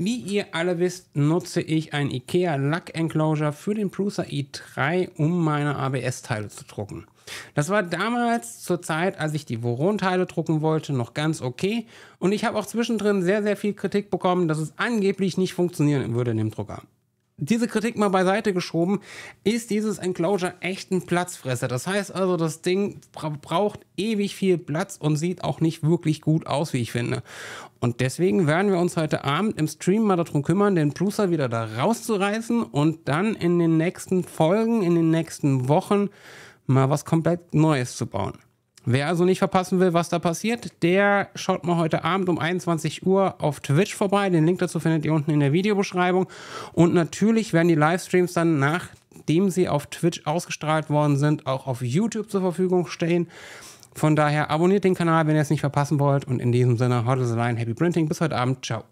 Wie ihr alle wisst, nutze ich ein IKEA Lack Enclosure für den Prusa i3, um meine ABS-Teile zu drucken. Das war damals zur Zeit, als ich die Voron-Teile drucken wollte, noch ganz okay. Und ich habe auch zwischendrin sehr, sehr viel Kritik bekommen, dass es angeblich nicht funktionieren würde in dem Drucker diese Kritik mal beiseite geschoben, ist dieses Enclosure echt ein Platzfresser. Das heißt also, das Ding braucht ewig viel Platz und sieht auch nicht wirklich gut aus, wie ich finde. Und deswegen werden wir uns heute Abend im Stream mal darum kümmern, den Brucer wieder da rauszureißen und dann in den nächsten Folgen, in den nächsten Wochen mal was komplett Neues zu bauen. Wer also nicht verpassen will, was da passiert, der schaut mal heute Abend um 21 Uhr auf Twitch vorbei. Den Link dazu findet ihr unten in der Videobeschreibung. Und natürlich werden die Livestreams dann nachdem sie auf Twitch ausgestrahlt worden sind, auch auf YouTube zur Verfügung stehen. Von daher abonniert den Kanal, wenn ihr es nicht verpassen wollt. Und in diesem Sinne, Hodl the Line, Happy Printing. Bis heute Abend. Ciao.